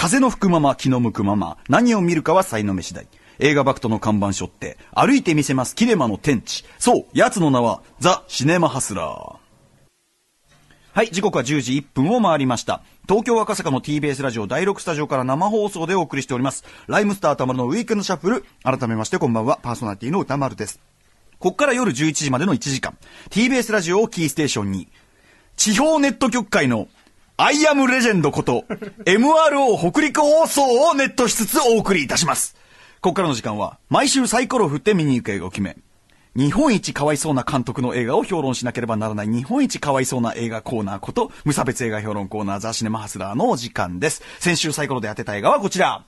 風の吹くまま、気の向くまま、何を見るかは才能目次第。映画バクトの看板書って、歩いてみせますキレマの天地。そう、奴の名は、ザ・シネマハスラー。はい、時刻は10時1分を回りました。東京赤坂の TBS ラジオ第6スタジオから生放送でお送りしております。ライムスターたまるのウィークのンシャッフル。改めましてこんばんは、パーソナリティの歌丸です。こっから夜11時までの1時間、TBS ラジオをキーステーションに、地方ネット局会のアイアムレジェンドこと、MRO 北陸放送をネットしつつお送りいたします。ここからの時間は、毎週サイコロを振って見に行く映画を決め、日本一かわいそうな監督の映画を評論しなければならない日本一かわいそうな映画コーナーこと、無差別映画評論コーナーザ・シネマハスラーのお時間です。先週サイコロで当てた映画はこちら。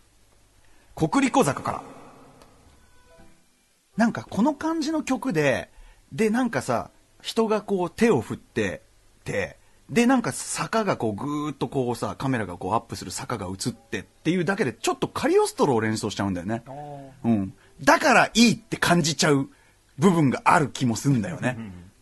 国立小坂から。なんかこの感じの曲で、でなんかさ、人がこう手を振ってて、で、なんか坂がこうぐーっとこうさ、カメラがこうアップする坂が映ってっていうだけで、ちょっとカリオストロを連想しちゃうんだよね。うん。だからいいって感じちゃう部分がある気もするんだよね。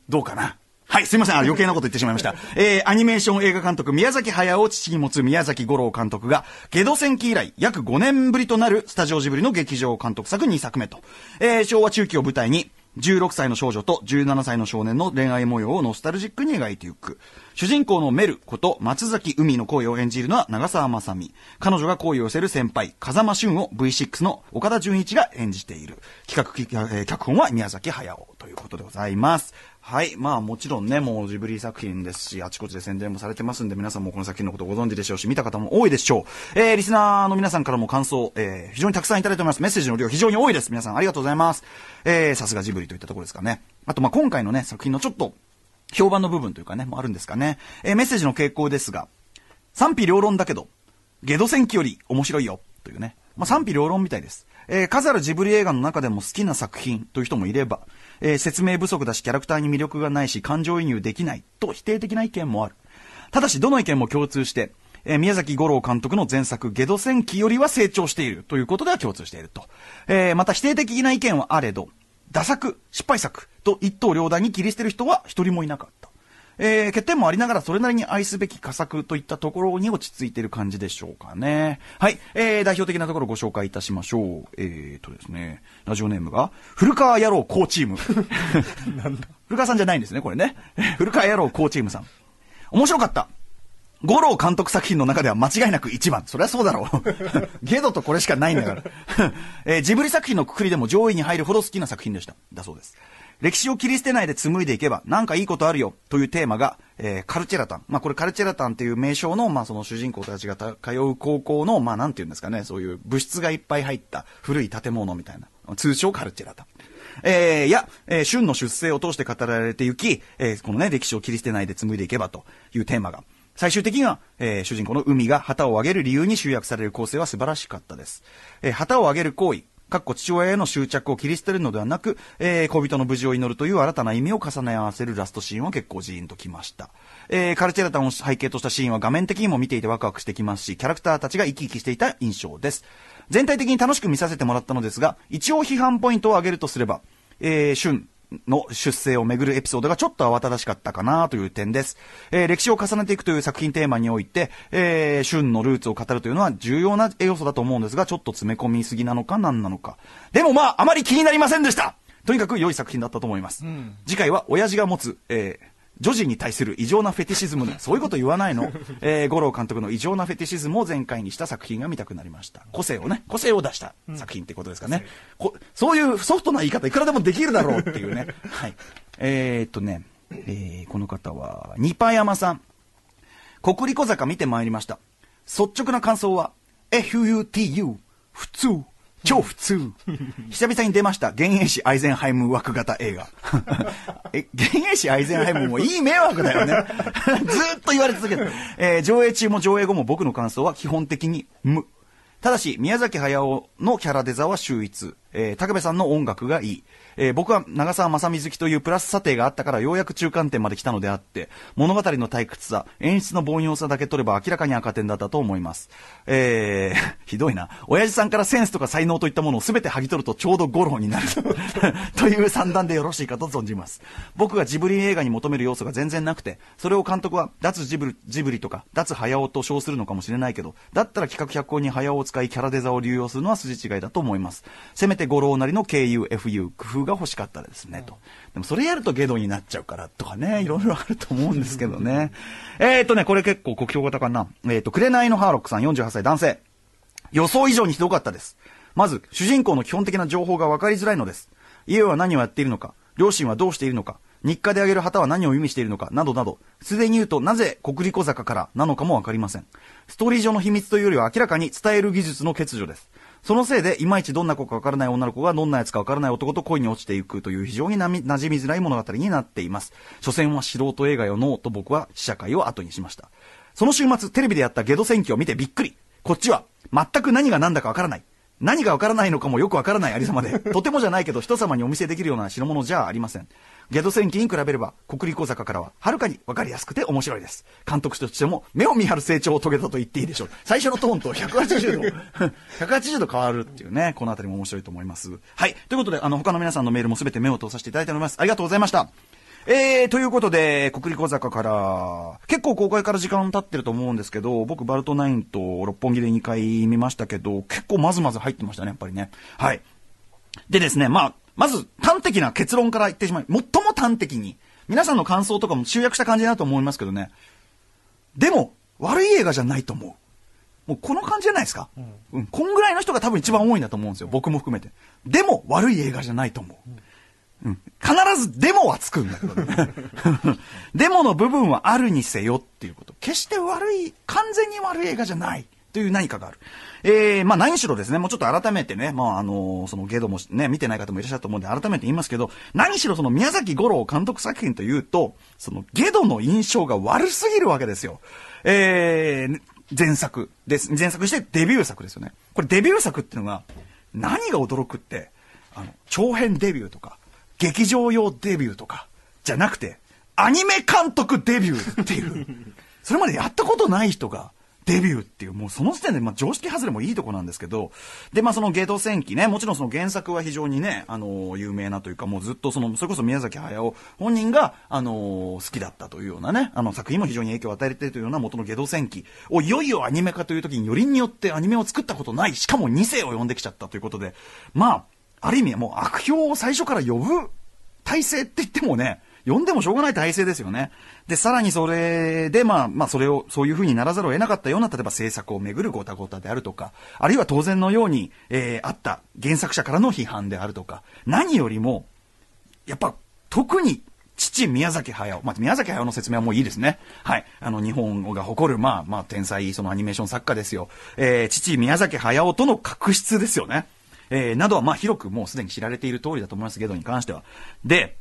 どうかなはい、すいません。余計なこと言ってしまいました。えー、アニメーション映画監督、宮崎駿を父に持つ宮崎五郎監督が、ゲド戦記以来、約5年ぶりとなるスタジオジブリの劇場監督作2作目と、えー、昭和中期を舞台に、16歳の少女と17歳の少年の恋愛模様をノスタルジックに描いていく。主人公のメルこと松崎海の恋を演じるのは長澤まさみ。彼女が恋を寄せる先輩、風間俊を V6 の岡田純一が演じている。企画、え脚本は宮崎駿ということでございます。はい。まあもちろんね、もうジブリ作品ですし、あちこちで宣伝もされてますんで、皆さんもこの作品のことご存知でしょうし、見た方も多いでしょう。えー、リスナーの皆さんからも感想、えー、非常にたくさんいただいております。メッセージの量非常に多いです。皆さんありがとうございます。えー、さすがジブリといったところですかね。あと、まあ今回のね、作品のちょっと、評判の部分というかね、もあるんですかね。えー、メッセージの傾向ですが、賛否両論だけど、ゲド戦記より面白いよ、というね。まあ賛否両論みたいです。えー、数あるジブリ映画の中でも好きな作品という人もいれば、えー、説明不足だしキャラクターに魅力がないし感情移入できないと否定的な意見もある。ただし、どの意見も共通して、えー、宮崎五郎監督の前作、ゲド戦記よりは成長しているということでは共通していると。えー、また否定的な意見はあれど、打作、失敗作と一刀両断に切り捨てる人は一人もいなかった。えー、欠点もありながらそれなりに愛すべき佳作といったところに落ち着いてる感じでしょうかね。はい、えー、代表的なところご紹介いたしましょう。えーとですね、ラジオネームが、古川野郎ーチーム。なんだ古川さんじゃないんですね、これね。古川野郎コーチームさん。面白かった五郎監督作品の中では間違いなく一番。そりゃそうだろう。ゲドとこれしかないんだから、えー、ジブリ作品のくくりでも上位に入るほど好きな作品でした。だそうです。歴史を切り捨てないで紡いでいけば、なんかいいことあるよ、というテーマが、えー、カルチェラタン。まあ、これカルチェラタンっていう名称の、まあ、その主人公たちが通う高校の、まあ、なんて言うんですかね、そういう物質がいっぱい入った古い建物みたいな。通称カルチェラタン。えー、や、えー、春の出生を通して語られてゆき、えー、このね、歴史を切り捨てないで紡いでいけばというテーマが、最終的には、えー、主人公の海が旗を上げる理由に集約される構成は素晴らしかったです。えー、旗を上げる行為、かっこ父親への執着を切り捨てるのではなく、えー、恋人の無事を祈るという新たな意味を重ね合わせるラストシーンは結構ジーンときました。えー、カルチェラタンを背景としたシーンは画面的にも見ていてワクワクしてきますし、キャラクターたちが生き生きしていた印象です。全体的に楽しく見させてもらったのですが、一応批判ポイントを挙げるとすれば、えー、の出生をめぐるエピソードがちょっと慌ただしかったかなという点です。えー、歴史を重ねていくという作品テーマにおいて、えー、旬のルーツを語るというのは重要な要素だと思うんですが、ちょっと詰め込みすぎなのか何なのか。でもまあ、あまり気になりませんでしたとにかく良い作品だったと思います。うん、次回は親父が持つ、えー女児に対する異常なフェティシズムね。そういうこと言わないの、えー、五郎監督の異常なフェティシズムを全開にした作品が見たくなりました個性をね個性を出した作品ってことですかね、こそういうソフトな言い方いくらでもできるだろうっていうね はいえー、っとね、えー、この方はニパヤマさん国立小坂見てまいりました率直な感想は FUTU 普通超普通。久々に出ました。幻影師アイゼンハイム枠型映画。え、幻影師アイゼンハイムもいい迷惑だよね。ずっと言われ続けた。えー、上映中も上映後も僕の感想は基本的に無。ただし、宮崎駿のキャラデザは秀逸。えー、部さんの音楽がいい。えー、僕は長澤まさみ好きというプラス査定があったからようやく中間点まで来たのであって、物語の退屈さ、演出の凡庸さだけ取れば明らかに赤点だったと思います。えー、ひどいな。親父さんからセンスとか才能といったものを全て剥ぎ取るとちょうど五郎になる という算段でよろしいかと存じます。僕がジブリ映画に求める要素が全然なくて、それを監督は脱ジブリジブリとか脱早尾と称するのかもしれないけど、だったら企画脚本に早尾を使いキャラデザを流用するのは筋違いだと思います。せめて五郎なりの KUFU、工夫が欲しかったですね、と。でもそれやるとゲドになっちゃうからとかね、いろいろあると思うんですけどね。えっとね、これ結構酷評型かな。えっ、ー、と、紅のハーロックさん48歳男性。予想以上にひどかったです。まず、主人公の基本的な情報が分かりづらいのです。家は何をやっているのか、両親はどうしているのか、日課であげる旗は何を意味しているのか、などなど、すでに言うとなぜ国立小坂からなのかもわかりません。ストーリー上の秘密というよりは明らかに伝える技術の欠如です。そのせいで、いまいちどんな子かわからない女の子がどんなやつかわからない男と恋に落ちていくという非常にな馴染みづらい物語になっています。所詮は素人映画よノーと僕は試写会を後にしました。その週末、テレビでやったゲド戦記を見てびっくり。こっちは、全く何が何だかわからない。何がわからないのかもよくわからないありさまで、とてもじゃないけど人様にお見せできるような代物じゃありません。ゲド戦記に比べれば、国立小坂からははるかにわかりやすくて面白いです。監督としても目を見張る成長を遂げたと言っていいでしょう。最初のトーンと180度、180 度変わるっていうね、このあたりも面白いと思います。はい。ということで、あの、他の皆さんのメールもすべて目を通させていただいております。ありがとうございました。えー、ということで、国立小坂から、結構公開から時間経ってると思うんですけど、僕、バルトナインと六本木で2回見ましたけど、結構まずまず入ってましたね、やっぱりね。はい。でですね、まあ、まず、端的な結論から言ってしまい、最も端的に、皆さんの感想とかも集約した感じだと思いますけどね。でも、悪い映画じゃないと思う。もうこの感じじゃないですか、うん、うん。こんぐらいの人が多分一番多いんだと思うんですよ。僕も含めて。でも、悪い映画じゃないと思う。うん必ずデモはつくんだけど、ね、デモの部分はあるにせよっていうこと。決して悪い、完全に悪い映画じゃない。という何かがある。えー、まあ何しろですね、もうちょっと改めてね、まああのー、そのゲドもね、見てない方もいらっしゃると思うんで、改めて言いますけど、何しろその宮崎五郎監督作品というと、そのゲドの印象が悪すぎるわけですよ。えー、前作です。前作してデビュー作ですよね。これデビュー作っていうのが、何が驚くって、あの、長編デビューとか、劇場用デビューとか、じゃなくて、アニメ監督デビューっていう、それまでやったことない人が、デビューっていう、もうその時点で、まあ、常識外れもいいとこなんですけど、で、まあ、そのゲド戦記ね、もちろんその原作は非常にね、あのー、有名なというか、もうずっとその、それこそ宮崎駿本人が、あのー、好きだったというようなね、あの作品も非常に影響を与えているというような元のゲド戦記をいよいよアニメ化という時によりによってアニメを作ったことない、しかも2世を呼んできちゃったということで、まあ、ある意味もう悪評を最初から呼ぶ体制って言ってもね、呼んでもしょうがない体制ですよね。で、さらにそれで、まあ、まあ、それを、そういう風にならざるを得なかったような、例えば政策をめぐるごたごたであるとか、あるいは当然のように、えー、あった原作者からの批判であるとか、何よりも、やっぱ、特に父、宮崎駿。まあ、宮崎駿の説明はもういいですね。はい。あの、日本が誇る、まあ、まあ、天才、そのアニメーション作家ですよ。えー、父、宮崎駿との確執ですよね。えー、などは、まあ、広くもうすでに知られている通りだと思います、ゲドに関しては。で、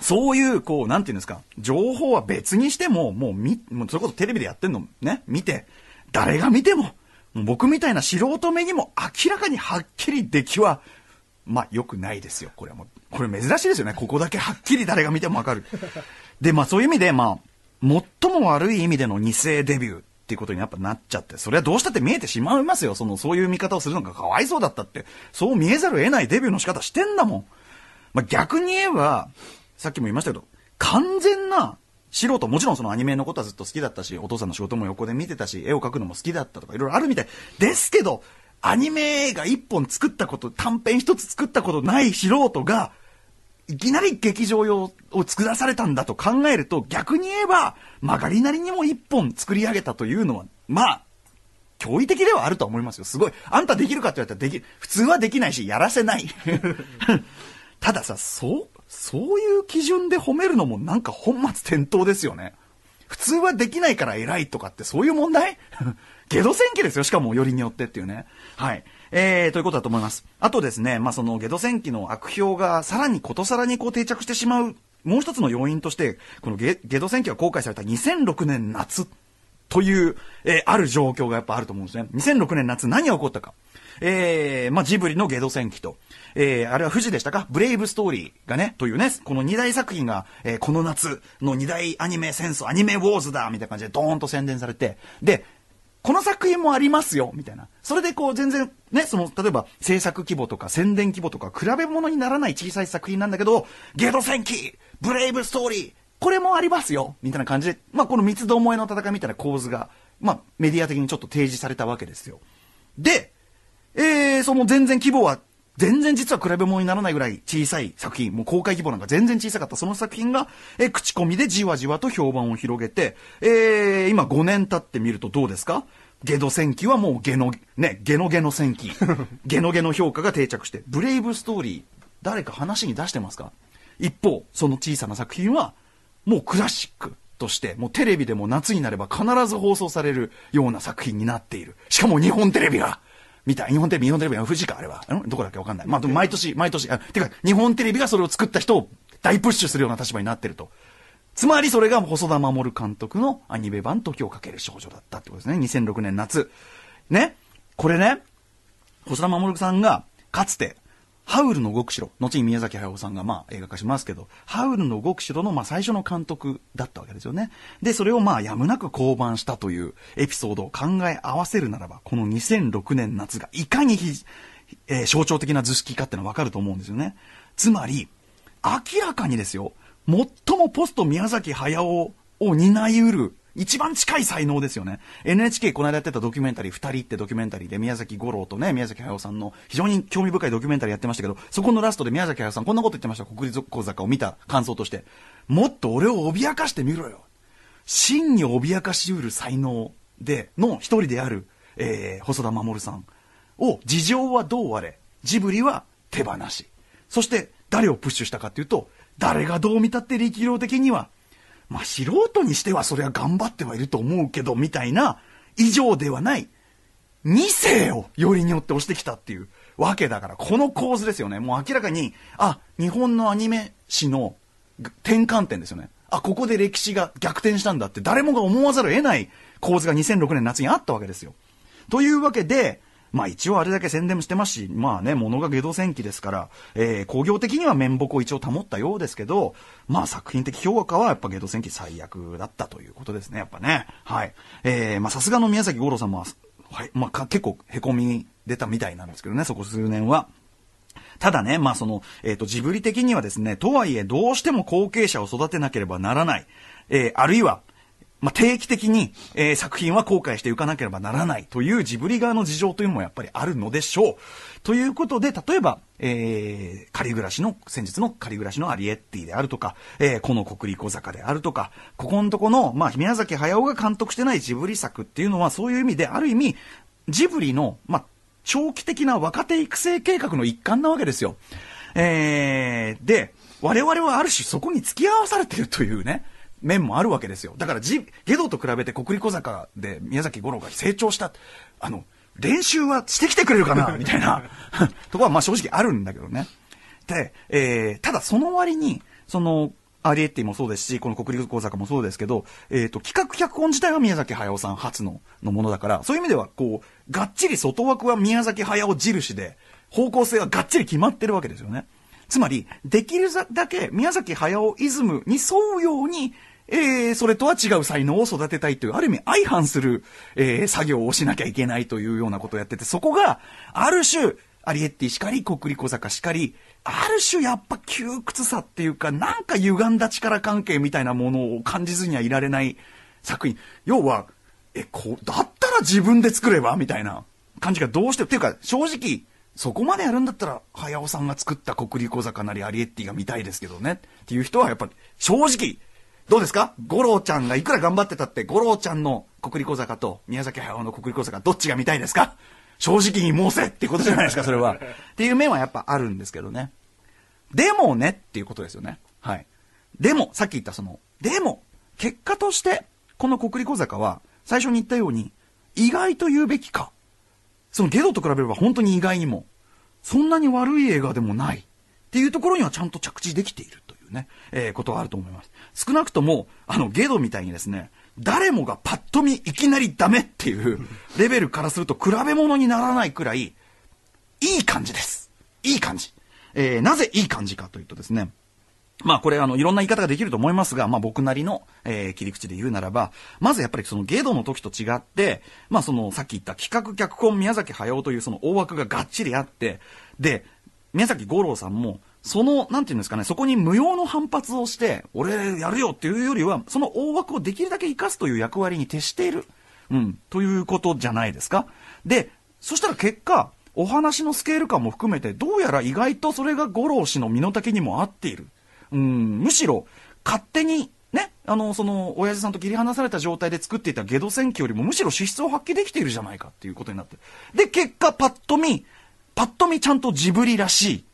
そういう、こう、なんていうんですか、情報は別にしても、もうみ、もうそれこそテレビでやってんの、ね、見て、誰が見ても、も僕みたいな素人目にも明らかにはっきり出来は、まあ、良くないですよ、これはもう。これ珍しいですよね、ここだけはっきり誰が見てもわかる。で、まあ、そういう意味で、まあ、最も悪い意味での世デビューっていうことにやっぱなっちゃって、それはどうしたって見えてしまいますよ。その、そういう見方をするのがかわいそうだったって。そう見えざるを得ないデビューの仕方してんだもん。まあ、逆に言えば、さっきも言いましたけど、完全な素人、もちろんそのアニメのことはずっと好きだったし、お父さんの仕事も横で見てたし、絵を描くのも好きだったとか、いろいろあるみたい。ですけど、アニメ映画一本作ったこと、短編一つ作ったことない素人が、いきなり劇場用を作らされたんだと考えると、逆に言えば、曲がりなりにも一本作り上げたというのは、まあ、驚異的ではあると思いますよ。すごい。あんたできるかって言われたらでき、普通はできないし、やらせない。たださ、そう、そういう基準で褒めるのもなんか本末転倒ですよね。普通はできないから偉いとかってそういう問題 ゲド戦記ですよ。しかもよりによってっていうね。はい。えー、ということだと思います。あとですね、まあ、その、ゲド戦記の悪評がさらにことさらにこう定着してしまう、もう一つの要因として、このゲゲド戦記が公開された2006年夏という、えー、ある状況がやっぱあると思うんですね。2006年夏何が起こったか。えー、まあ、ジブリのゲド戦記と、えー、あれは富士でしたかブレイブストーリーがね、というね、この二大作品が、えー、この夏の二大アニメ戦争、アニメウォーズだみたいな感じでドーンと宣伝されて、で、この作品もありますよ、みたいな。それでこう全然、ね、その、例えば制作規模とか宣伝規模とか比べ物にならない小さい作品なんだけど、ゲド戦記ブレイブストーリーこれもありますよみたいな感じで、まあこの三つどもえの戦いみたいな構図が、まあメディア的にちょっと提示されたわけですよ。で、えー、その全然規模は全然実は比べ物にならないぐらい小さい作品、もう公開規模なんか全然小さかったその作品が、え口コミでじわじわと評判を広げて、えー、今5年経ってみるとどうですかゲド戦記はもうゲの、ね、ゲノゲの戦記。ゲノゲの評価が定着して、ブレイブストーリー、誰か話に出してますか一方、その小さな作品は、もうクラシックとして、もうテレビでも夏になれば必ず放送されるような作品になっている。しかも日本テレビがみたい。日本テレビ、日本テレビ、富士か、あれは。どこだっけわかんない。まあ、でも毎年、毎年、あてか、日本テレビがそれを作った人を大プッシュするような立場になってると。つまりそれが細田守監督のアニメ版時をかける少女だったってことですね。2006年夏。ね。これね、細田守さんが、かつて、ハウルの動く城、後に宮崎駿さんがまあ映画化しますけど、ハウルの動く城のまあ最初の監督だったわけですよね。で、それをまあやむなく降板したというエピソードを考え合わせるならば、この2006年夏がいかにひ、えー、象徴的な図式かってのはわかると思うんですよね。つまり、明らかにですよ、最もポスト宮崎駿を担いうる一番近い才能ですよね。NHK この間やってたドキュメンタリー、二人ってドキュメンタリーで宮崎五郎とね、宮崎駿さんの非常に興味深いドキュメンタリーやってましたけど、そこのラストで宮崎駿さんこんなこと言ってました。国立講座を見た感想として。もっと俺を脅かしてみろよ。真に脅かしうる才能で、の一人である、えー、細田守さんを、事情はどうあれ、ジブリは手放し。そして、誰をプッシュしたかっていうと、誰がどう見たって力量的にはまあ素人にしてはそれは頑張ってはいると思うけど、みたいな、以上ではない、2世をよりによって押してきたっていうわけだから、この構図ですよね。もう明らかに、あ、日本のアニメ史の転換点ですよね。あ、ここで歴史が逆転したんだって誰もが思わざるを得ない構図が2006年夏にあったわけですよ。というわけで、まあ一応あれだけ宣伝もしてますし、まあね、物が下道戦記ですから、えー、工業的には面目を一応保ったようですけど、まあ作品的評価はやっぱ下道戦記最悪だったということですね、やっぱね。はい。えー、まあさすがの宮崎五郎さんも、はい、まあ結構凹み出たみたいなんですけどね、そこ数年は。ただね、まあその、えっ、ー、と、ジブリ的にはですね、とはいえどうしても後継者を育てなければならない。えー、あるいは、まあ、定期的に、えー、作品は後悔していかなければならないというジブリ側の事情というのもやっぱりあるのでしょう。ということで、例えば、えー、仮暮らしの、先日の仮暮らしのアリエッティであるとか、えー、この国立小坂であるとか、ここのとこの、まあ、宮崎駿が監督してないジブリ作っていうのは、そういう意味で、ある意味、ジブリの、まあ、長期的な若手育成計画の一環なわけですよ。えー、で、我々はある種そこに付き合わされてるというね。面もあるわけですよ。だからじ、ゲドと比べて国立小坂で宮崎五郎が成長した、あの、練習はしてきてくれるかな みたいな とこはまあ正直あるんだけどね。で、えー、ただその割に、その、アリエッティもそうですし、この国立小坂もそうですけど、えっ、ー、と、企画脚本自体は宮崎駿さん初の、のものだから、そういう意味では、こう、がっちり外枠は宮崎駿印で、方向性はがっちり決まってるわけですよね。つまり、できるだけ宮崎駿イズムに沿うように、えー、それとは違う才能を育てたいという、ある意味相反する、えー、作業をしなきゃいけないというようなことをやってて、そこが、ある種、アリエッティしかり、コックリコ坂しかり、ある種やっぱ窮屈さっていうか、なんか歪んだ力関係みたいなものを感じずにはいられない作品。要は、え、こう、だったら自分で作ればみたいな感じがどうして、っていうか、正直、そこまでやるんだったら、早尾さんが作った国立小坂なりアリエッティが見たいですけどね。っていう人はやっぱり、正直、どうですか五郎ちゃんがいくら頑張ってたって、五郎ちゃんの国立小坂と宮崎駿の国立小坂、どっちが見たいですか正直に申せってことじゃないですか、それは。っていう面はやっぱあるんですけどね。でもねっていうことですよね。はい。でも、さっき言ったその、でも、結果として、この国立小坂は、最初に言ったように、意外と言うべきか、そのゲドと比べれば本当に意外にも、そんなに悪い映画でもないっていうところにはちゃんと着地できているというね、えー、ことはあると思います。少なくとも、あの、ゲドみたいにですね、誰もがパッと見いきなりダメっていう レベルからすると比べ物にならないくらい、いい感じです。いい感じ。えー、なぜいい感じかというとですね、まあこれあのいろんな言い方ができると思いますが、まあ僕なりの、えー、切り口で言うならば、まずやっぱりそのゲドの時と違って、まあそのさっき言った企画脚本宮崎駿というその大枠ががっちりあって、で、宮崎五郎さんも、その、なんていうんですかね、そこに無用の反発をして、俺やるよっていうよりは、その大枠をできるだけ生かすという役割に徹している。うん、ということじゃないですか。で、そしたら結果、お話のスケール感も含めて、どうやら意外とそれが五郎氏の身の丈にも合っている。うん、むしろ、勝手に、ね、あの、その、親父さんと切り離された状態で作っていたゲド戦記よりも、むしろ資質を発揮できているじゃないかっていうことになってで、結果、パッと見、パッと見ちゃんとジブリらしい。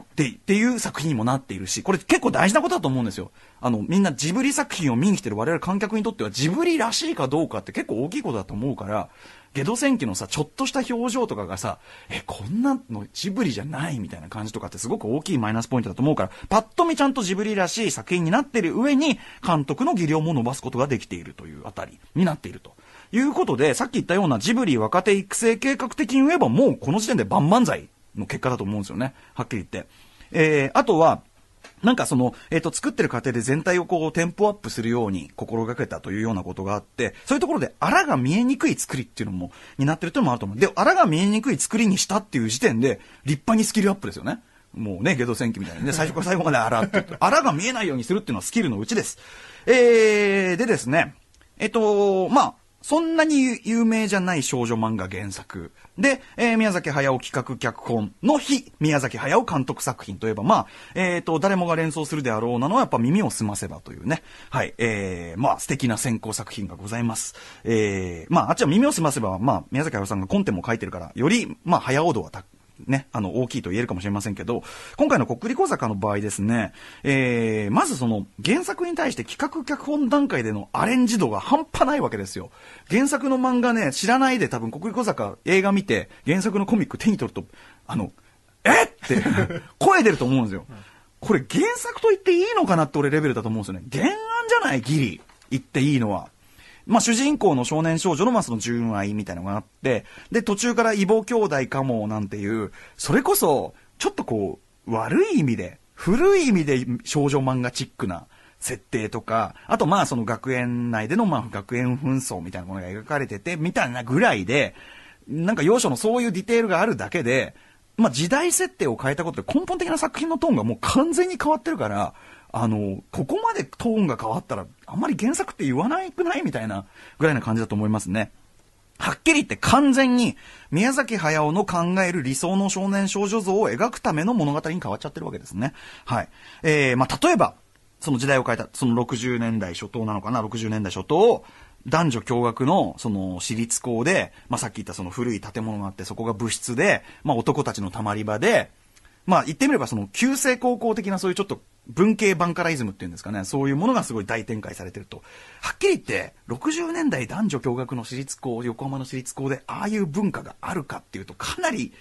ってっていう作品にもなっているし、これ結構大事なことだと思うんですよ。あの、みんなジブリ作品を見に来てる我々観客にとってはジブリらしいかどうかって結構大きいことだと思うから、ゲド戦記のさ、ちょっとした表情とかがさ、え、こんなのジブリじゃないみたいな感じとかってすごく大きいマイナスポイントだと思うから、パッと見ちゃんとジブリらしい作品になってる上に、監督の技量も伸ばすことができているというあたりになっていると。いうことで、さっき言ったようなジブリ若手育成計画的に言えばもうこの時点で万々歳の結果だと思うんですよね。はっきり言って。えー、あとは、なんかその、えっ、ー、と、作ってる過程で全体をこう、テンポアップするように心がけたというようなことがあって、そういうところで、荒が見えにくい作りっていうのも、になってるっていうのもあると思う。で、荒が見えにくい作りにしたっていう時点で、立派にスキルアップですよね。もうね、ゲド戦記みたいにね、最初から最後まであって。荒が見えないようにするっていうのはスキルのうちです。えー、でですね、えっ、ー、と、まあ、そんなに有名じゃない少女漫画原作。で、えー、宮崎駿企画脚本の日、宮崎駿監督作品といえば、まあ、えっ、ー、と、誰もが連想するであろうなのは、やっぱ耳を澄ませばというね、はい、えー、まあ、素敵な先行作品がございます。えー、まあ、あっちは耳を澄ませば、まあ、宮崎駿さんがコンテも書いてるから、より、まあ、早王はたね、あの、大きいと言えるかもしれませんけど、今回のこっくり小坂の場合ですね、えー、まずその、原作に対して企画脚本段階でのアレンジ度が半端ないわけですよ。原作の漫画ね、知らないで多分こっくり小坂映画見て、原作のコミック手に取ると、あの、えって 声出ると思うんですよ。これ原作と言っていいのかなって俺レベルだと思うんですよね。原案じゃないギリ。言っていいのは。まあ、主人公の少年少女のまあその純愛みたいなのがあって、で、途中から異母兄弟かもなんていう、それこそ、ちょっとこう、悪い意味で、古い意味で少女漫画チックな設定とか、あとまあその学園内でのまあ学園紛争みたいなものが描かれてて、みたいなぐらいで、なんか要所のそういうディテールがあるだけで、まあ時代設定を変えたことで根本的な作品のトーンがもう完全に変わってるから、あの、ここまでトーンが変わったら、あんまり原作って言わないくないみたいなぐらいな感じだと思いますね。はっきり言って完全に宮崎駿の考える理想の少年少女像を描くための物語に変わっちゃってるわけですね。はい。えー、まあ、例えば、その時代を変えた、その60年代初頭なのかな、60年代初頭を、男女共学の、その、私立校で、まあ、さっき言ったその古い建物があって、そこが部室で、まあ、男たちのたまり場で、まあ、言ってみればその、旧制高校的なそういうちょっと文系バンカライズムっていうんですかね、そういうものがすごい大展開されてると。はっきり言って、60年代男女共学の私立校、横浜の私立校で、ああいう文化があるかっていうと、かなり、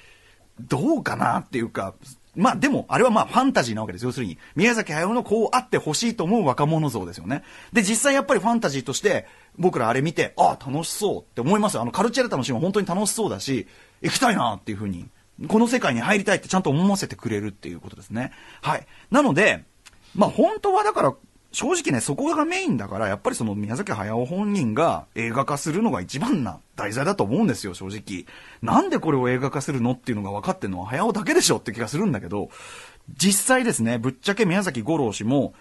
どうかなっていうか、まあでも、あれはまあファンタジーなわけです。要するに、宮崎駿のこうあってほしいと思う若者像ですよね。で、実際やっぱりファンタジーとして、僕らあれ見て、ああ、楽しそうって思いますよ。あの、カルチェルタのシーンは本当に楽しそうだし、行きたいなっていうふうに、この世界に入りたいってちゃんと思わせてくれるっていうことですね。はい。なので、まあ本当はだから、正直ね、そこがメインだから、やっぱりその宮崎駿本人が映画化するのが一番な題材だと思うんですよ、正直。なんでこれを映画化するのっていうのが分かってんのは駿だけでしょって気がするんだけど、実際ですね、ぶっちゃけ宮崎五郎氏も、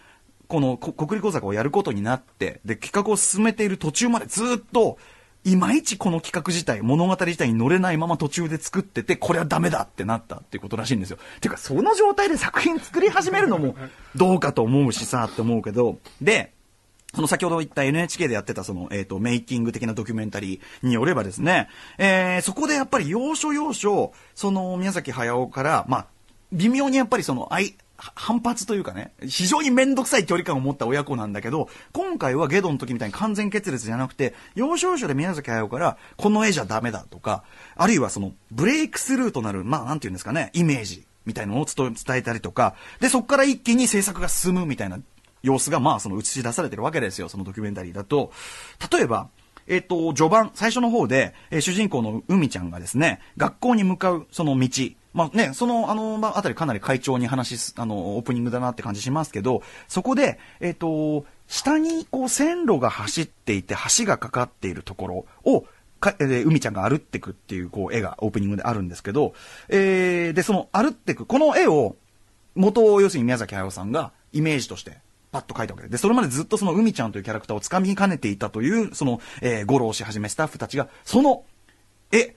この国立工作をやることになって、で、企画を進めている途中までずっと、いまいちこの企画自体、物語自体に乗れないまま途中で作ってて、これはダメだってなったっていうことらしいんですよ。ていうか、その状態で作品作り始めるのも どうかと思うしさ、って思うけど、で、その先ほど言った NHK でやってたその、えっ、ー、と、メイキング的なドキュメンタリーによればですね、えー、そこでやっぱり要所要所、その宮崎駿から、まあ、微妙にやっぱりその、反発というかね、非常にめんどくさい距離感を持った親子なんだけど、今回はゲドの時みたいに完全決裂じゃなくて、幼少要所で宮崎駿から、この絵じゃダメだとか、あるいはその、ブレイクスルーとなる、まあなんて言うんですかね、イメージみたいのを伝えたりとか、で、そこから一気に制作が進むみたいな様子が、まあその映し出されてるわけですよ、そのドキュメンタリーだと。例えば、えっ、と、序盤、最初の方で、えー、主人公の海ちゃんがですね、学校に向かうその道まあね、その、あの、まあ、あたりかなり会長に話あの、オープニングだなって感じしますけど、そこで、えっ、ー、と、下に、こう、線路が走っていて、橋がかかっているところを、か、えー、海ちゃんが歩ってくっていう、こう、絵がオープニングであるんですけど、えー、で、その、歩ってく、この絵を、元を、要するに宮崎駿さんが、イメージとして、パッと書いたわけで。で、それまでずっとその海ちゃんというキャラクターを掴みかねていたという、その、えー、五郎をし始めスタッフたちが、その、え、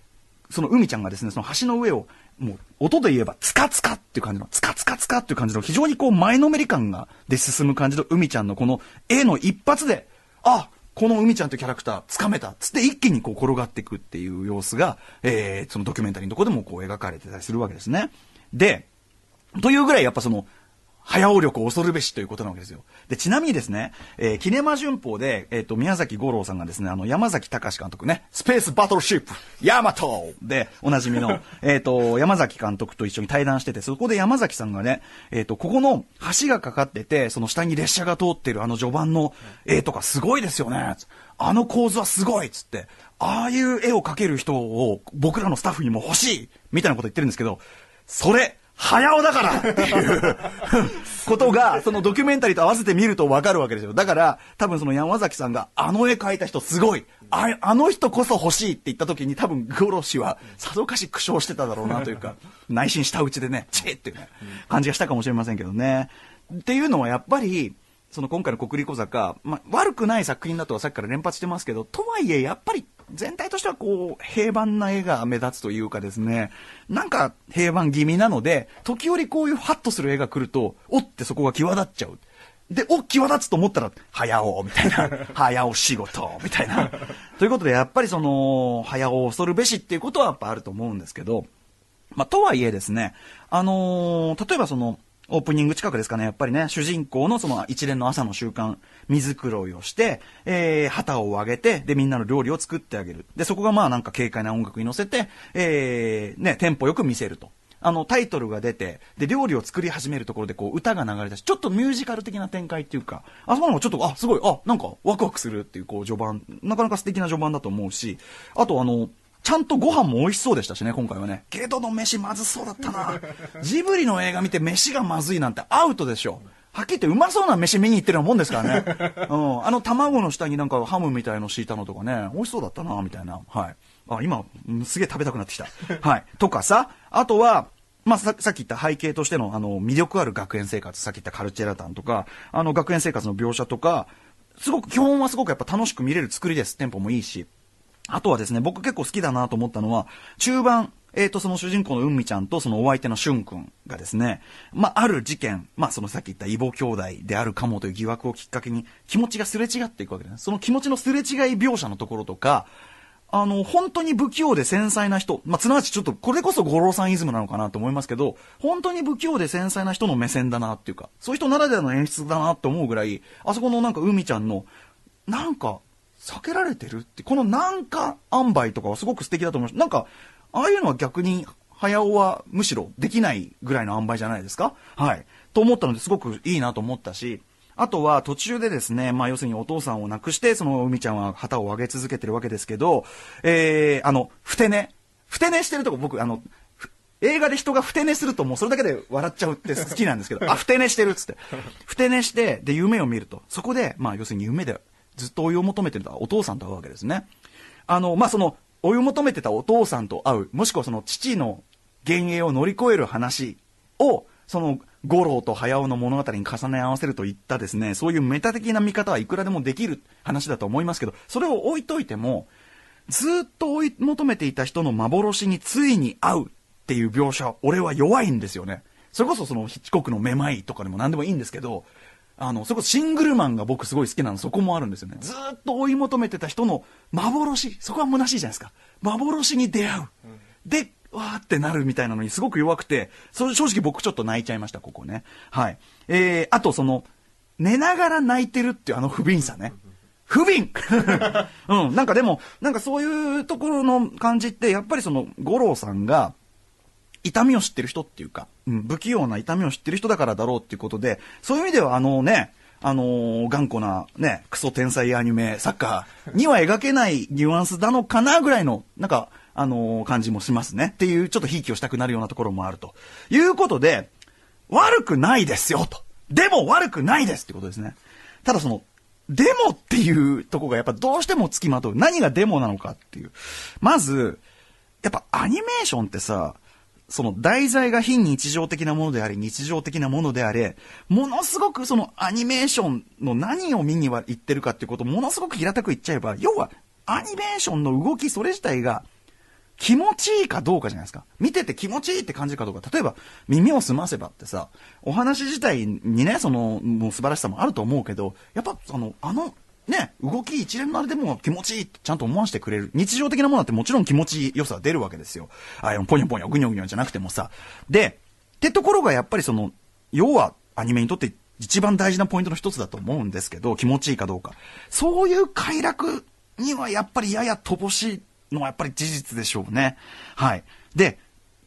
その海ちゃんがですね、その橋の上をもう音で言えば、つかつかっていう感じの、つかつかつかっていう感じの、非常にこう前のめり感がで進む感じの海ちゃんのこの絵の一発で、あこの海ちゃんというキャラクター、つかめたつって一気にこう転がっていくっていう様子が、えー、そのドキュメンタリーのとこでもこう描かれてたりするわけですね。で、というぐらいやっぱその、早尾力恐るべしということなわけですよ。で、ちなみにですね、えー、キネマ旬報で、えっ、ー、と、宮崎五郎さんがですね、あの、山崎隆監督ね、スペースバトルシップ、ヤマトで、おなじみの、えっと、山崎監督と一緒に対談してて、そこで山崎さんがね、えっ、ー、と、ここの橋がかかってて、その下に列車が通ってるあの序盤の絵とかすごいですよね、あの構図はすごいっつって、ああいう絵を描ける人を僕らのスタッフにも欲しいみたいなこと言ってるんですけど、それ、早尾だからっていうことが、そのドキュメンタリーと合わせて見るとわかるわけですよ。だから、多分その山崎さんが、あの絵描いた人すごいああの人こそ欲しいって言った時に多分五郎氏はさぞかし苦笑してただろうなというか、内心したうちでね、チェっていう感じがしたかもしれませんけどね。っていうのはやっぱり、その今回の国立小坂、まあ、悪くない作品だとはさっきから連発してますけど、とはいえやっぱり全体としてはこう、平凡な絵が目立つというかですね、なんか平凡気味なので、時折こういうハッとする絵が来ると、おってそこが際立っちゃう。で、お、際立つと思ったら、早尾みたいな、早尾仕事みたいな。ということで、やっぱりその、早尾を恐るべしっていうことはやっぱあると思うんですけど、まあ、とはいえですね、あのー、例えばその、オープニング近くですかね、やっぱりね、主人公のその一連の朝の習慣、水黒いをして、えー、旗を上げて、で、みんなの料理を作ってあげる。で、そこがまあなんか軽快な音楽に乗せて、えー、ね、テンポよく見せると。あの、タイトルが出て、で、料理を作り始めるところで、こう、歌が流れ出し、ちょっとミュージカル的な展開っていうか、あ、そうなちょっと、あ、すごい、あ、なんか、ワクワクするっていう、こう、序盤、なかなか素敵な序盤だと思うし、あと、あの、ちゃんとご飯も美味しそうでしたしね、今回はね。けどの飯まずそうだったな。ジブリの映画見て飯がまずいなんてアウトでしょ。はっきり言ってうまそうな飯見に行ってるようなもんですからね。うん。あの卵の下になんかハムみたいの敷いたのとかね、美味しそうだったな、みたいな。はい。あ、今、すげえ食べたくなってきた。はい。とかさ、あとは、まあ、ささっき言った背景としての、あの、魅力ある学園生活、さっき言ったカルチェラタンとか、あの、学園生活の描写とか、すごく、基本はすごくやっぱ楽しく見れる作りです。テンポもいいし。あとはですね、僕結構好きだなと思ったのは、中盤、えっ、ー、と、その主人公のうみちゃんとそのお相手のしゅんくんがですね、まあ、ある事件、まあ、そのさっき言った異母兄弟であるかもという疑惑をきっかけに、気持ちがすれ違っていくわけです、その気持ちのすれ違い描写のところとか、あの、本当に不器用で繊細な人、まあ、すなわちちょっと、これこそ五郎さんイズムなのかなと思いますけど、本当に不器用で繊細な人の目線だなっていうか、そういう人ならではの演出だなって思うぐらい、あそこのなんかみちゃんの、なんか、避けられてるって、このなんか塩梅とかはすごく素敵だと思います。なんか、ああいうのは逆に、早尾はむしろできないぐらいの塩梅じゃないですかはい。と思ったのですごくいいなと思ったし、あとは途中でですね、まあ要するにお父さんを亡くして、その海ちゃんは旗を上げ続けてるわけですけど、えー、あの、ふてね。ふてねしてるとこ僕、あの、映画で人がふてねするともうそれだけで笑っちゃうって好きなんですけど、あ、ふてねしてるっつって。ふてねして、で、夢を見ると。そこで、まあ要するに夢でずっとお湯を求めてたお父さんと会うわけですね。あの、まあ、その、お湯を求めてたお父さんと会う、もしくはその父の幻影を乗り越える話を、その、五郎と早尾の物語に重ね合わせるといったですね、そういうメタ的な見方はいくらでもできる話だと思いますけど、それを置いといても、ずっと追い求めていた人の幻についに会うっていう描写、俺は弱いんですよね。それこそそのヒッチコクのめまいとかでも何でもいいんですけど、あの、それこそシングルマンが僕すごい好きなの、そこもあるんですよね。ずっと追い求めてた人の幻、そこは虚しいじゃないですか。幻に出会う。で、わーってなるみたいなのにすごく弱くて、それ正直僕ちょっと泣いちゃいました、ここね。はい。えー、あとその、寝ながら泣いてるっていうあの不憫さね。不憫 うん、なんかでも、なんかそういうところの感じって、やっぱりその、五郎さんが、痛みを知ってる人っていうか、うん、不器用な痛みを知ってる人だからだろうっていうことで、そういう意味ではあのね、あのー、頑固なね、クソ天才アニメサッカーには描けないニュアンスなのかなぐらいの、なんか、あのー、感じもしますね。っていう、ちょっと悲劇をしたくなるようなところもあると。いうことで、悪くないですよ、と。でも悪くないですってことですね。ただその、デモっていうとこがやっぱどうしても付きまとう。何がデモなのかっていう。まず、やっぱアニメーションってさ、その題材が非日常的なものであり、日常的なものであれ、ものすごくそのアニメーションの何を見には行ってるかっていうことをものすごく平たく言っちゃえば、要はアニメーションの動きそれ自体が気持ちいいかどうかじゃないですか。見てて気持ちいいって感じるかどうか。例えば、耳を澄ませばってさ、お話自体にね、その、もう素晴らしさもあると思うけど、やっぱ、その、あのね、動き一連のあれでも気持ちいいってちゃんと思わせてくれる。日常的なものだってもちろん気持ち良さは出るわけですよ。あの、ポニョポニョ、ぐにょぐにょじゃなくてもさ。で、ってところがやっぱりその、要はアニメにとって一番大事なポイントの一つだと思うんですけど、気持ちいいかどうか。そういう快楽にはやっぱりやや乏しいのはやっぱり事実でしょうね。はい。で、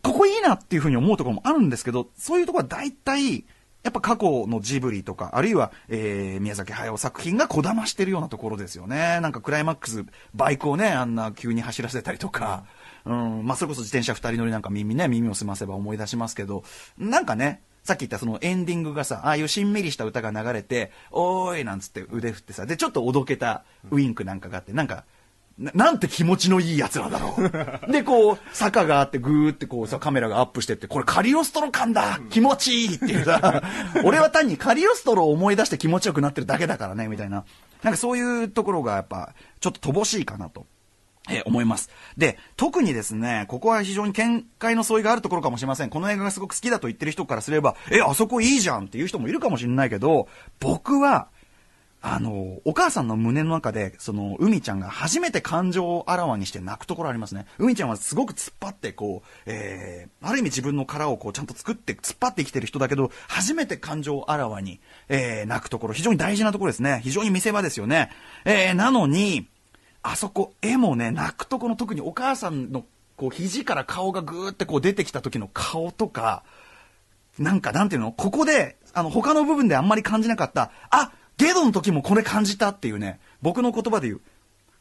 ここいいなっていうふうに思うところもあるんですけど、そういうところは大体、やっぱ過去のジブリとか、あるいは、えー、宮崎駿作品がこだましてるようなところですよね。なんかクライマックス、バイクをね、あんな急に走らせたりとか、うん、まあ、それこそ自転車2人乗りなんか耳ね、耳を澄ませば思い出しますけど、なんかね、さっき言ったそのエンディングがさ、ああいうしんみりした歌が流れて、おーいなんつって腕振ってさ、で、ちょっとおどけたウインクなんかがあって、なんか、なんて気持ちのいい奴らだろう。で、こう、坂があって、ぐーってこうさ、カメラがアップしてって、これカリオストロ感だ気持ちいいっていうさ、俺は単にカリオストロを思い出して気持ちよくなってるだけだからね、みたいな。なんかそういうところがやっぱ、ちょっと乏しいかなと。えー、思います。で、特にですね、ここは非常に見解の相違があるところかもしれません。この映画がすごく好きだと言ってる人からすれば、え、あそこいいじゃんっていう人もいるかもしれないけど、僕は、あの、お母さんの胸の中で、その、海ちゃんが初めて感情をあらわにして泣くところありますね。海ちゃんはすごく突っ張って、こう、えー、ある意味自分の殻をこう、ちゃんと作って、突っ張って生きてる人だけど、初めて感情をあらわに、えー、泣くところ、非常に大事なところですね。非常に見せ場ですよね。えー、なのに、あそこ、絵もね、泣くとこの特にお母さんの、こう、肘から顔がぐーってこう出てきた時の顔とか、なんか、なんていうのここで、あの、他の部分であんまり感じなかった、あ、ゲドの時もこれ感じたっていうね、僕の言葉で言う、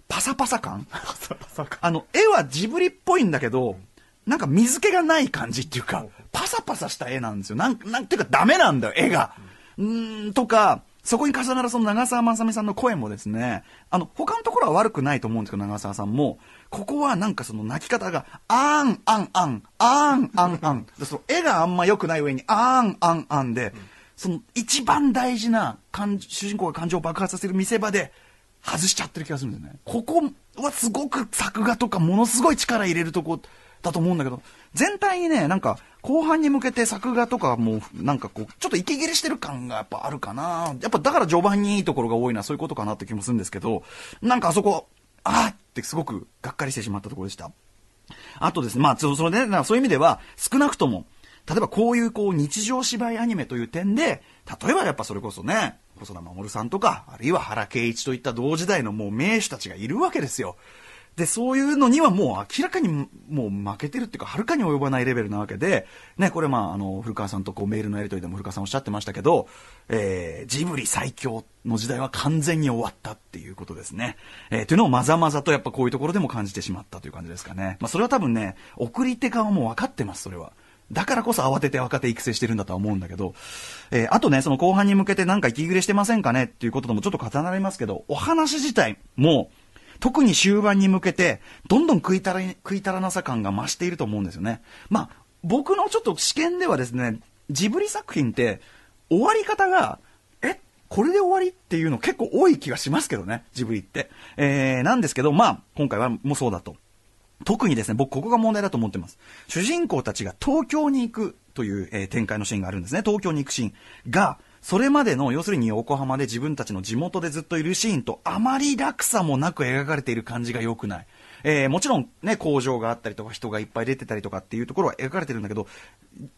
パサパサ感パサパサ感あの、絵はジブリっぽいんだけど、なんか水気がない感じっていうか、パサパサした絵なんですよ。なん、なんていうかダメなんだよ、絵が。うん、とか、そこに重なるその長澤まさみさんの声もですね、あの、他のところは悪くないと思うんですけど、長澤さんも、ここはなんかその泣き方が、あん、あん、あん、あん、あん、あん。その絵があんま良くない上に、あん、あん、あんで、うんその一番大事な感主人公が感情を爆発させる見せ場で外しちゃってる気がするんだよね。ここはすごく作画とかものすごい力入れるとこだと思うんだけど、全体にね、なんか後半に向けて作画とかもなんかこう、ちょっと息切れしてる感がやっぱあるかな。やっぱだから序盤にいいところが多いな、そういうことかなって気もするんですけど、なんかあそこ、ああってすごくがっかりしてしまったところでした。あとですね、まあ、それね、そういう意味では、少なくとも、例えばこういうこう日常芝居アニメという点で、例えばやっぱそれこそね、細田守さんとか、あるいは原敬一といった同時代のもう名手たちがいるわけですよ。で、そういうのにはもう明らかにもう負けてるっていうか、はるかに及ばないレベルなわけで、ね、これまあ、あの、古川さんとこうメールのやり取りでも古川さんおっしゃってましたけど、えー、ジブリ最強の時代は完全に終わったっていうことですね。えー、というのをまざまざとやっぱこういうところでも感じてしまったという感じですかね。まあ、それは多分ね、送り手側も分かってます、それは。だからこそ慌てて若手育成してるんだとは思うんだけど、えー、あとね、その後半に向けてなんか息切れしてませんかねっていうことともちょっと重なりますけど、お話自体も、特に終盤に向けて、どんどん食いたら、食いたらなさ感が増していると思うんですよね。まあ、僕のちょっと試験ではですね、ジブリ作品って、終わり方が、え、これで終わりっていうの結構多い気がしますけどね、ジブリって。えー、なんですけど、まあ、今回はもうそうだと。特にですね、僕ここが問題だと思ってます。主人公たちが東京に行くという、えー、展開のシーンがあるんですね。東京に行くシーンが、それまでの、要するに横浜で自分たちの地元でずっといるシーンとあまり落差もなく描かれている感じが良くない。えー、もちろんね、工場があったりとか人がいっぱい出てたりとかっていうところは描かれてるんだけど、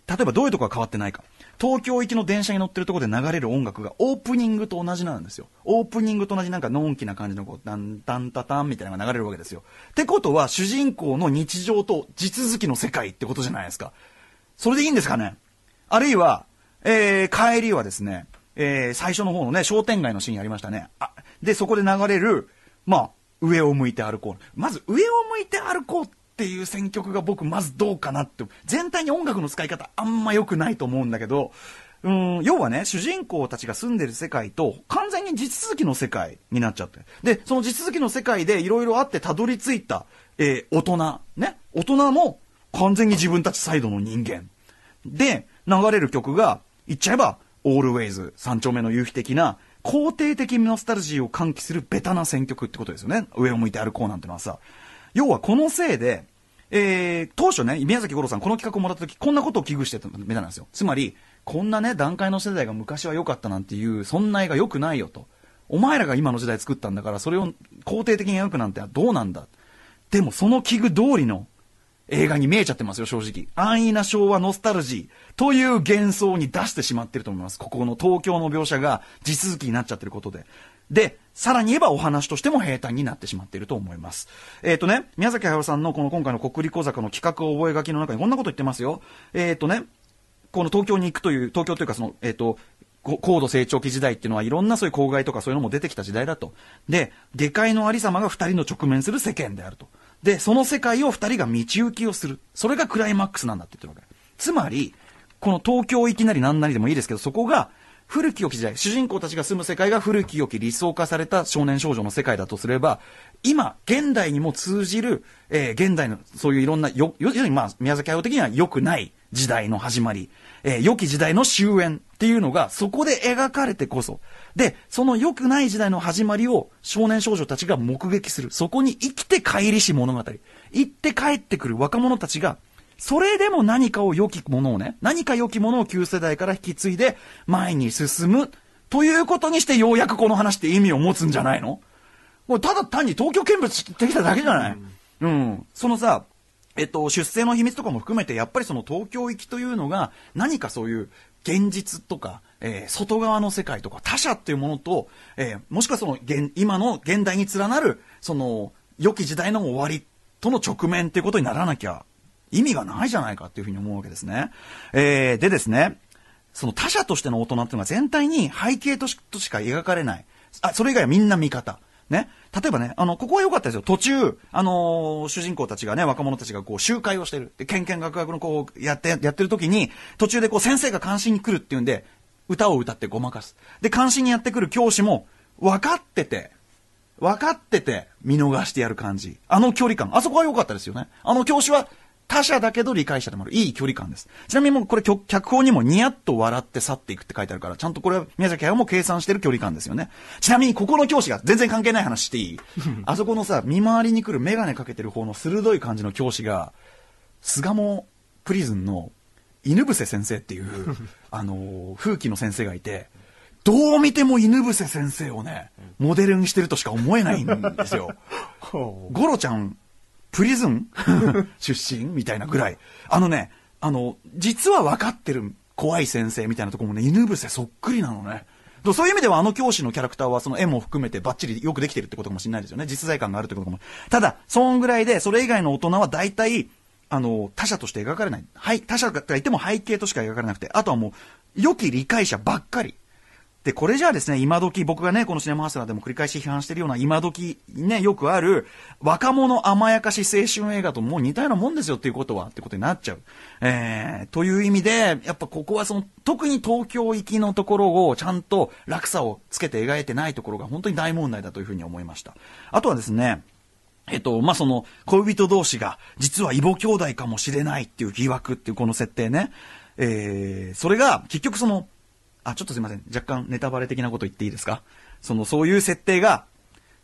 例えばどういうとこが変わってないか。東京行きの電車に乗ってるとこで流れる音楽がオープニングと同じなんですよ。オープニングと同じなんかのんきな感じのこう、ダンタンタタンみたいなのが流れるわけですよ。ってことは、主人公の日常と地続きの世界ってことじゃないですか。それでいいんですかねあるいは、えー、帰りはですね、えー、最初の方のね、商店街のシーンありましたね。あ、で、そこで流れる、まあ、上を向いて歩こう。まず上を向いて歩こうっていう選曲が僕まずどうかなって、全体に音楽の使い方あんま良くないと思うんだけど、うん、要はね、主人公たちが住んでる世界と完全に地続きの世界になっちゃって。で、その地続きの世界で色々あってたどり着いた、えー、大人、ね、大人も完全に自分たちサイドの人間。で、流れる曲が、言っちゃえば、オールウェイズ、三丁目の夕日的な、肯定的ノスタルジーを喚起するベタな選曲ってことですよね。上を向いて歩こうなんてのはさ。要はこのせいで、えー、当初ね、宮崎五郎さんこの企画をもらった時、こんなことを危惧してたみたいなんですよ。つまり、こんなね、段階の世代が昔は良かったなんていう、そんな絵が良くないよと。お前らが今の時代作ったんだから、それを肯定的に描くなんてどうなんだ。でもその危惧通りの映画に見えちゃってますよ、正直。安易な昭和ノスタルジーという幻想に出してしまってると思います。ここの東京の描写が地続きになっちゃってることで。で、さらに言えばお話としても平坦になってしまっていると思います。えっ、ー、とね、宮崎駿さんのこの今回の国立小坂の企画覚書の中にこんなこと言ってますよ。えっ、ー、とね、この東京に行くという、東京というかその、えっ、ー、と、高度成長期時代っていうのはいろんなそういう公害とかそういうのも出てきた時代だと。で、下界のありさまが2人の直面する世間であると。で、その世界を二人が道行きをする。それがクライマックスなんだって言ってるわけ。つまり、この東京行きなり何なりでもいいですけど、そこが、古き良き時代、主人公たちが住む世界が古き良き理想化された少年少女の世界だとすれば、今、現代にも通じる、えー、現代の、そういういろんな、よ、要するにまあ、宮崎駿的には良くない時代の始まり。えー、良き時代の終焉っていうのがそこで描かれてこそ。で、その良くない時代の始まりを少年少女たちが目撃する。そこに生きて帰りし物語。行って帰ってくる若者たちが、それでも何かを良きものをね、何か良きものを旧世代から引き継いで前に進むということにしてようやくこの話って意味を持つんじゃないのこれただ単に東京見物してきただけじゃない、うん、うん。そのさ、えっと、出生の秘密とかも含めて、やっぱりその東京行きというのが、何かそういう現実とか、えー、外側の世界とか、他者っていうものと、えー、もしくはその現、今の現代に連なる、その、良き時代の終わりとの直面っていうことにならなきゃ、意味がないじゃないかっていうふうに思うわけですね。えー、でですね、その他者としての大人っていうのは全体に背景としとしか描かれない。あ、それ以外はみんな味方。ね。例えばね、あの、ここは良かったですよ。途中、あのー、主人公たちがね、若者たちがこう、集会をしてる。で、ケンケンガクガクのこう、やって、やってる時に、途中でこう、先生が関心に来るっていうんで、歌を歌ってごまかす。で、関心にやってくる教師も、分かってて、分かってて、見逃してやる感じ。あの距離感。あそこは良かったですよね。あの教師は、他者だけど理解者でもある。いい距離感です。ちなみにもうこれ脚本にもニヤッと笑って去っていくって書いてあるから、ちゃんとこれは宮崎駿も計算してる距離感ですよね。ちなみにここの教師が全然関係ない話していいあそこのさ、見回りに来るメガネかけてる方の鋭い感じの教師が、菅もプリズンの犬伏先生っていう、あの、風紀の先生がいて、どう見ても犬伏先生をね、モデルにしてるとしか思えないんですよ。ゴロちゃんプリズン 出身みたいなぐらい。あのね、あの、実は分かってる怖い先生みたいなとこもね、犬伏そっくりなのね。そういう意味ではあの教師のキャラクターはその絵も含めてバッチリよくできてるってことかもしれないですよね。実在感があるってことかも。ただ、そんぐらいで、それ以外の大人は大体、あの、他者として描かれない。はい、他者がいても背景としか描かれなくて、あとはもう、良き理解者ばっかり。で、これじゃあですね、今時、僕がね、このシネマハスラーでも繰り返し批判してるような今時、ね、よくある、若者甘やかし青春映画ともう似たようなもんですよっていうことは、ってことになっちゃう。えー、という意味で、やっぱここはその、特に東京行きのところをちゃんと落差をつけて描いてないところが本当に大問題だというふうに思いました。あとはですね、えっと、まあ、その、恋人同士が、実は異母兄弟かもしれないっていう疑惑っていうこの設定ね。えー、それが、結局その、あ、ちょっとすいません。若干ネタバレ的なこと言っていいですかその、そういう設定が、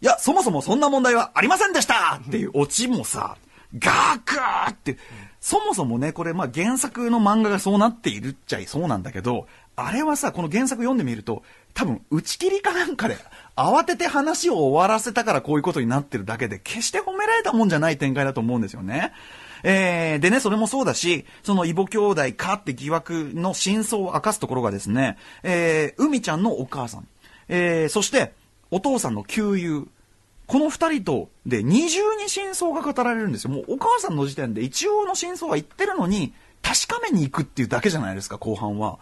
いや、そもそもそんな問題はありませんでしたっていうオチもさ、ガークーって、そもそもね、これ、まあ、原作の漫画がそうなっているっちゃいそうなんだけど、あれはさ、この原作読んでみると、多分、打ち切りかなんかで、慌てて話を終わらせたからこういうことになってるだけで、決して褒められたもんじゃない展開だと思うんですよね。えー、でね、それもそうだし、その異母兄弟かって疑惑の真相を明かすところがですね、えー、海ちゃんのお母さん、えー、そして、お父さんの旧友、この二人とで二重に真相が語られるんですよ。もうお母さんの時点で一応の真相は言ってるのに、確かめに行くっていうだけじゃないですか、後半は。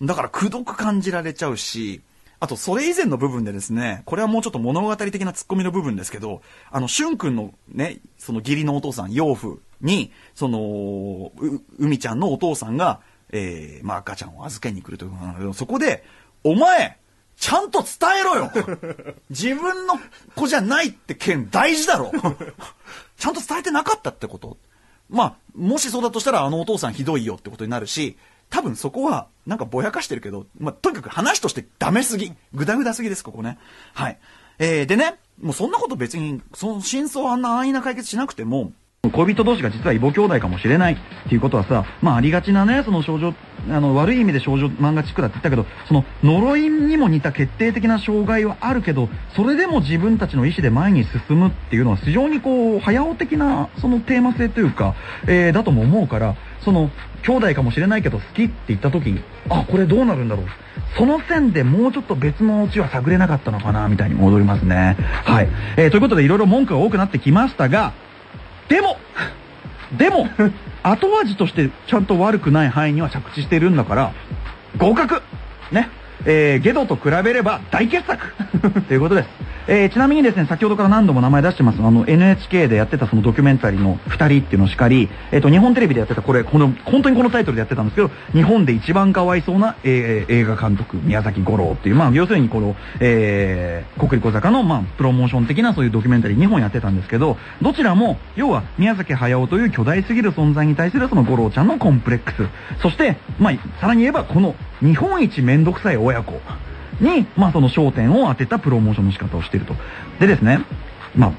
だから、くどく感じられちゃうし、あと、それ以前の部分でですね、これはもうちょっと物語的な突っ込みの部分ですけど、あの、しゅんくんのね、その義理のお父さん、養父に、その、う、海ちゃんのお父さんが、えー、まあ赤ちゃんを預けに来るということなんだけど、そこで、お前、ちゃんと伝えろよ 自分の子じゃないって件大事だろちゃんと伝えてなかったってこと。まあ、もしそうだとしたらあのお父さんひどいよってことになるし、多分そこは、なんかぼやかしてるけど、まあ、とにかく話としてダメすぎ。グダグダすぎです、ここね。はい。えー、でね、もうそんなこと別に、その真相あんな安易な解決しなくても、恋人同士が実は異母兄弟かもしれないっていうことはさ、まあありがちなね、その少女、あの悪い意味で少女漫画チックだって言ったけど、その呪いにも似た決定的な障害はあるけど、それでも自分たちの意思で前に進むっていうのは非常にこう、早尾的なそのテーマ性というか、えー、だとも思うから、その、兄弟かもしれないけど好きって言った時に、あ、これどうなるんだろう。その線でもうちょっと別のオチは探れなかったのかな、みたいに戻りますね。はい。えー、ということでいろいろ文句が多くなってきましたが、でも、でも、後味としてちゃんと悪くない範囲には着地してるんだから、合格ね。えー、ゲドと比べれば大傑作 ということです。えー、ちなみにですね、先ほどから何度も名前出してます、あの、NHK でやってたそのドキュメンタリーの2人っていうのしかり、えっ、ー、と、日本テレビでやってた、これ、この、本当にこのタイトルでやってたんですけど、日本で一番かわいそうな、えー、映画監督、宮崎五郎っていう、まあ、要するにこの、えー、国立小坂の、まあ、プロモーション的なそういうドキュメンタリー2本やってたんですけど、どちらも、要は、宮崎駿という巨大すぎる存在に対するその五郎ちゃんのコンプレックス、そして、まあ、さらに言えば、この、日本一面倒くさい親子。に、まあ、その焦点を当てたプロモーションの仕方をしていると。でですね、まあ、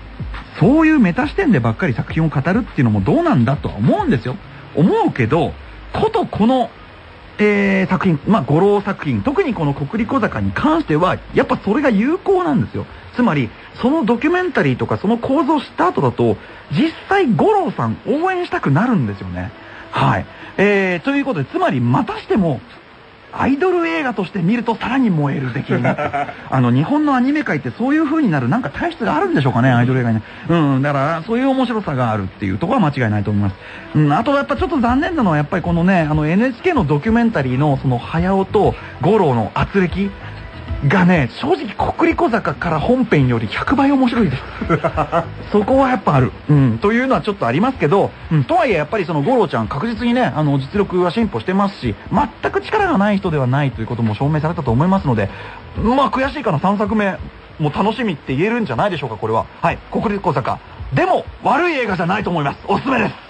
そういうメタ視点でばっかり作品を語るっていうのもどうなんだとは思うんですよ。思うけど、ことこの、えー、作品、まあ、五郎作品、特にこの国立小坂に関しては、やっぱそれが有効なんですよ。つまり、そのドキュメンタリーとかその構造を知った後だと、実際五郎さん応援したくなるんですよね。はい。えー、ということで、つまりまたしてもアイドル映画として見るとさらに燃える出来になった。あの、日本のアニメ界ってそういう風になる、なんか体質があるんでしょうかね、アイドル映画に。うん、だから、そういう面白さがあるっていうところは間違いないと思います。うん、あとやっぱちょっと残念なのは、やっぱりこのね、あの NHK のドキュメンタリーの、その、早尾と五郎の圧力、がね正直国立小坂から本編より100倍面白いです そこはやっぱある、うん、というのはちょっとありますけど、うん、とはいえやっぱりその五郎ちゃん確実にねあの実力は進歩してますし全く力がない人ではないということも証明されたと思いますのでまあ悔しいかな3作目も楽しみって言えるんじゃないでしょうかこれははい国立小坂でも悪い映画じゃないと思いますおすすめです